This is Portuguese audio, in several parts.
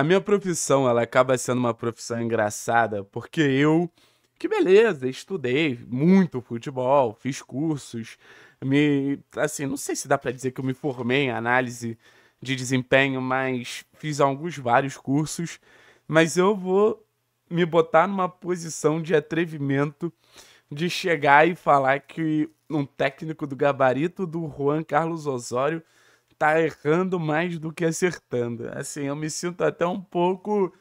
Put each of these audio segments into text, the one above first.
a minha profissão, ela acaba sendo uma profissão engraçada, porque eu, que beleza, estudei muito futebol, fiz cursos, me, assim, não sei se dá para dizer que eu me formei em análise de desempenho, mas fiz alguns vários cursos, mas eu vou me botar numa posição de atrevimento de chegar e falar que um técnico do gabarito do Juan Carlos Osório tá errando mais do que acertando. Assim, eu me sinto até um pouco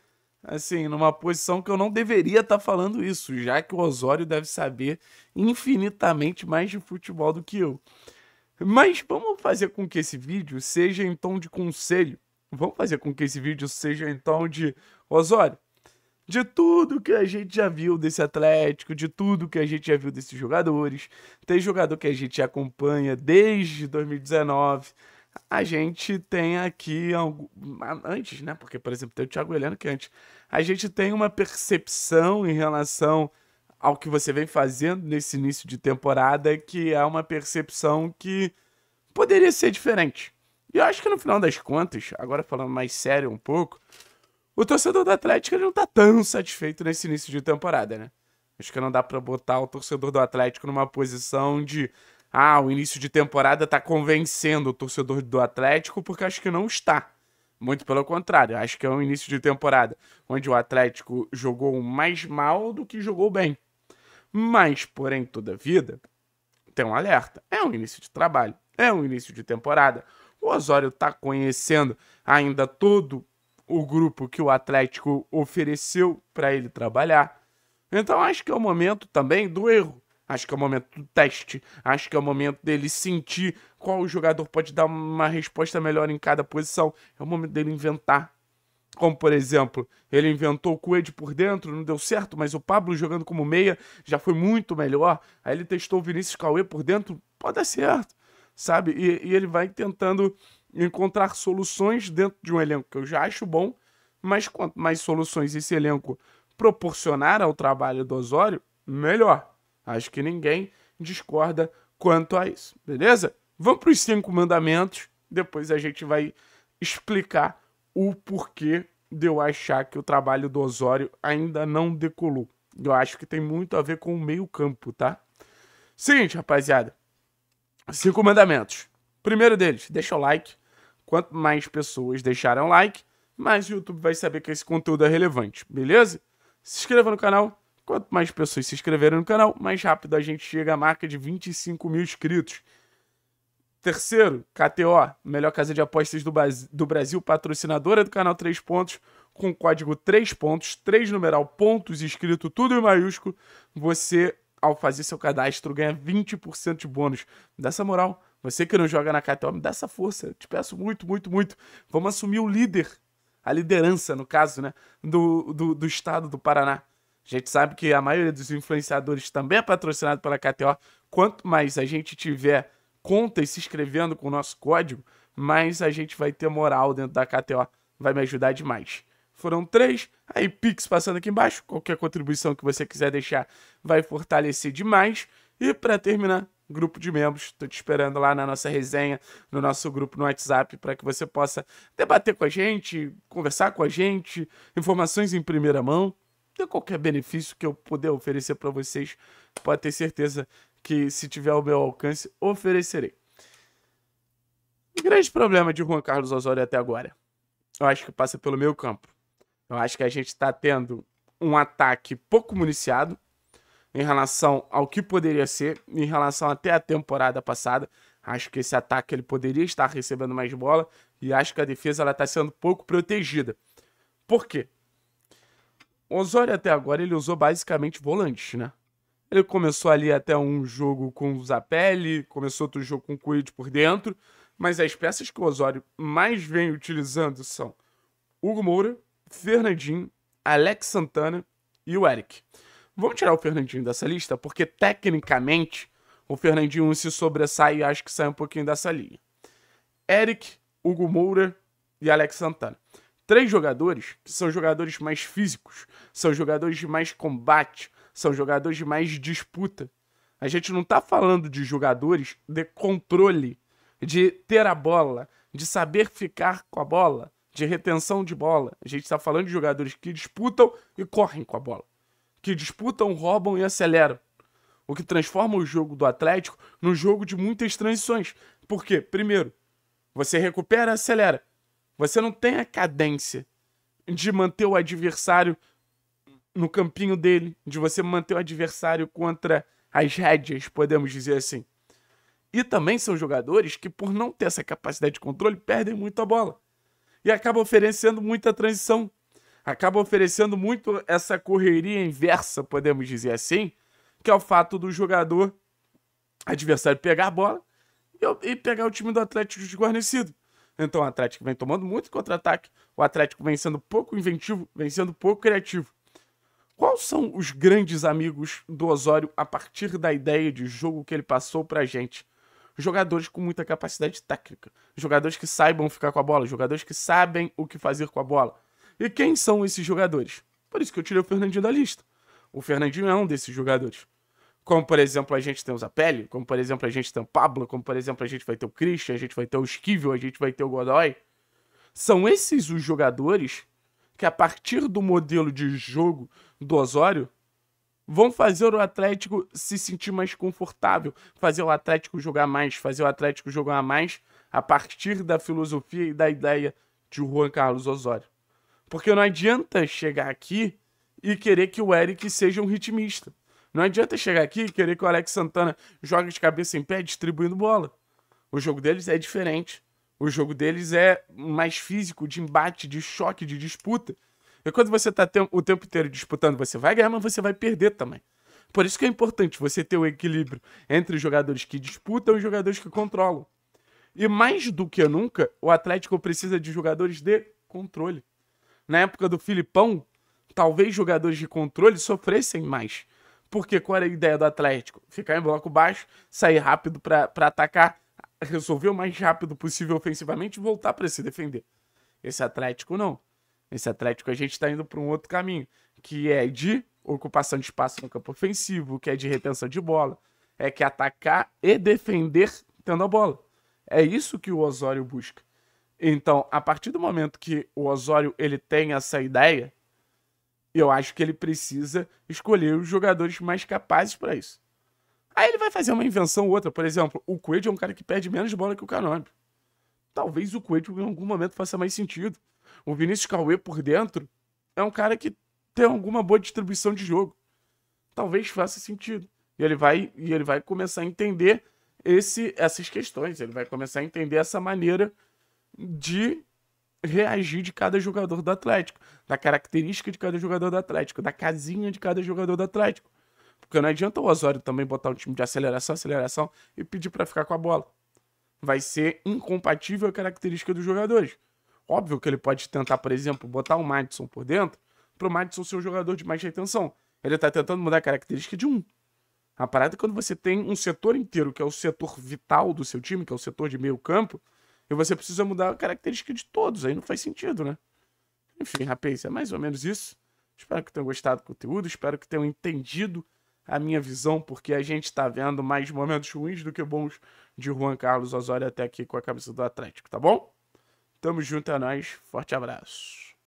assim, numa posição que eu não deveria estar tá falando isso, já que o Osório deve saber infinitamente mais de futebol do que eu. Mas vamos fazer com que esse vídeo seja em tom de conselho. Vamos fazer com que esse vídeo seja em tom de Osório. De tudo que a gente já viu desse Atlético, de tudo que a gente já viu desses jogadores, tem jogador que a gente acompanha desde 2019 a gente tem aqui antes, né? Porque, por exemplo, tem o Thiago Heleno que é antes. A gente tem uma percepção em relação ao que você vem fazendo nesse início de temporada, que é uma percepção que poderia ser diferente. E eu acho que no final das contas, agora falando mais sério um pouco, o torcedor do Atlético não tá tão satisfeito nesse início de temporada, né? Acho que não dá para botar o torcedor do Atlético numa posição de ah, o início de temporada tá convencendo o torcedor do Atlético, porque acho que não está. Muito pelo contrário, acho que é um início de temporada onde o Atlético jogou mais mal do que jogou bem. Mas, porém, toda vida, tem um alerta. É um início de trabalho, é um início de temporada. O Osório está conhecendo ainda todo o grupo que o Atlético ofereceu para ele trabalhar. Então, acho que é o momento também do erro. Acho que é o momento do teste. Acho que é o momento dele sentir qual jogador pode dar uma resposta melhor em cada posição. É o momento dele inventar. Como, por exemplo, ele inventou o Coed por dentro, não deu certo, mas o Pablo jogando como meia já foi muito melhor. Aí ele testou o Vinícius Cauê por dentro, pode dar certo, sabe? E, e ele vai tentando encontrar soluções dentro de um elenco que eu já acho bom, mas quanto mais soluções esse elenco proporcionar ao trabalho do Osório, melhor. Acho que ninguém discorda quanto a isso, beleza? Vamos para os cinco mandamentos, depois a gente vai explicar o porquê de eu achar que o trabalho do Osório ainda não decolou. Eu acho que tem muito a ver com o meio-campo, tá? Seguinte, rapaziada. Cinco mandamentos. Primeiro deles, deixa o like. Quanto mais pessoas deixarem like, mais o YouTube vai saber que esse conteúdo é relevante, beleza? Se inscreva no canal, Quanto mais pessoas se inscreverem no canal, mais rápido a gente chega à marca de 25 mil inscritos. Terceiro, KTO, melhor casa de apostas do, do Brasil, patrocinadora do canal 3 Pontos, com código 3 Pontos, 3 numeral pontos, escrito tudo em maiúsculo. Você, ao fazer seu cadastro, ganha 20% de bônus. Dessa moral, você que não joga na KTO, me dá essa força. Eu te peço muito, muito, muito. Vamos assumir o líder, a liderança, no caso, né? Do, do, do estado do Paraná. A gente sabe que a maioria dos influenciadores também é patrocinado pela KTO. Quanto mais a gente tiver contas se inscrevendo com o nosso código, mais a gente vai ter moral dentro da KTO. Vai me ajudar demais. Foram três. Aí, Pix passando aqui embaixo. Qualquer contribuição que você quiser deixar vai fortalecer demais. E para terminar, grupo de membros. Estou te esperando lá na nossa resenha, no nosso grupo no WhatsApp, para que você possa debater com a gente, conversar com a gente, informações em primeira mão de qualquer benefício que eu puder oferecer para vocês, pode ter certeza que se tiver ao meu alcance, oferecerei. O grande problema de Juan Carlos Osório até agora, eu acho que passa pelo meu campo. Eu acho que a gente está tendo um ataque pouco municiado em relação ao que poderia ser, em relação até a temporada passada. Acho que esse ataque ele poderia estar recebendo mais bola e acho que a defesa está sendo pouco protegida. Por quê? O Osório até agora ele usou basicamente volante, né? Ele começou ali até um jogo com o Zapelli, começou outro jogo com o Cuid por dentro, mas as peças que o Osório mais vem utilizando são Hugo Moura, Fernandinho, Alex Santana e o Eric. Vamos tirar o Fernandinho dessa lista, porque tecnicamente o Fernandinho se sobressai e acho que sai um pouquinho dessa linha. Eric, Hugo Moura e Alex Santana três jogadores que são jogadores mais físicos, são jogadores de mais combate, são jogadores de mais disputa. A gente não tá falando de jogadores de controle, de ter a bola, de saber ficar com a bola, de retenção de bola. A gente tá falando de jogadores que disputam e correm com a bola, que disputam, roubam e aceleram. O que transforma o jogo do Atlético num jogo de muitas transições. Por quê? Primeiro, você recupera, acelera. Você não tem a cadência de manter o adversário no campinho dele, de você manter o adversário contra as rédeas, podemos dizer assim. E também são jogadores que, por não ter essa capacidade de controle, perdem muito a bola. E acaba oferecendo muita transição. Acaba oferecendo muito essa correria inversa, podemos dizer assim, que é o fato do jogador adversário pegar a bola e pegar o time do Atlético desguarnecido. Então o Atlético vem tomando muito contra-ataque, o Atlético vem sendo pouco inventivo, vem sendo pouco criativo. Quais são os grandes amigos do Osório a partir da ideia de jogo que ele passou pra gente? Jogadores com muita capacidade técnica, jogadores que saibam ficar com a bola, jogadores que sabem o que fazer com a bola. E quem são esses jogadores? Por isso que eu tirei o Fernandinho da lista. O Fernandinho é um desses jogadores como por exemplo a gente tem o Zapelli, como por exemplo a gente tem o Pablo, como por exemplo a gente vai ter o Christian, a gente vai ter o Esquivel, a gente vai ter o Godoy. São esses os jogadores que a partir do modelo de jogo do Osório vão fazer o Atlético se sentir mais confortável, fazer o Atlético jogar mais, fazer o Atlético jogar mais a partir da filosofia e da ideia de Juan Carlos Osório. Porque não adianta chegar aqui e querer que o Eric seja um ritmista. Não adianta chegar aqui e querer que o Alex Santana jogue de cabeça em pé distribuindo bola. O jogo deles é diferente. O jogo deles é mais físico, de embate, de choque, de disputa. E quando você está o tempo inteiro disputando, você vai ganhar, mas você vai perder também. Por isso que é importante você ter o um equilíbrio entre os jogadores que disputam e os jogadores que controlam. E mais do que nunca, o Atlético precisa de jogadores de controle. Na época do Filipão, talvez jogadores de controle sofressem mais. Porque qual era a ideia do Atlético? Ficar em bloco baixo, sair rápido para atacar, resolver o mais rápido possível ofensivamente e voltar para se defender. Esse Atlético não. Esse Atlético a gente está indo para um outro caminho, que é de ocupação de espaço no campo ofensivo, que é de retenção de bola, é que é atacar e defender tendo a bola. É isso que o Osório busca. Então, a partir do momento que o Osório ele tem essa ideia, eu acho que ele precisa escolher os jogadores mais capazes para isso. Aí ele vai fazer uma invenção ou outra. Por exemplo, o Coelho é um cara que perde menos bola que o Canônio. Talvez o Coelho em algum momento faça mais sentido. O Vinícius Cauê por dentro é um cara que tem alguma boa distribuição de jogo. Talvez faça sentido. E ele vai, e ele vai começar a entender esse, essas questões. Ele vai começar a entender essa maneira de reagir de cada jogador do Atlético, da característica de cada jogador do Atlético, da casinha de cada jogador do Atlético. Porque não adianta o Osório também botar um time de aceleração, aceleração e pedir para ficar com a bola. Vai ser incompatível a característica dos jogadores. Óbvio que ele pode tentar, por exemplo, botar o Madison por dentro, pro o Madison ser o jogador de mais retenção. Ele está tentando mudar a característica de um. A parada é quando você tem um setor inteiro, que é o setor vital do seu time, que é o setor de meio campo, e você precisa mudar a característica de todos, aí não faz sentido, né? Enfim, rapaz, é mais ou menos isso. Espero que tenham gostado do conteúdo, espero que tenham entendido a minha visão, porque a gente está vendo mais momentos ruins do que bons de Juan Carlos Osório até aqui com a camisa do Atlético, tá bom? Tamo junto, é nóis, forte abraço.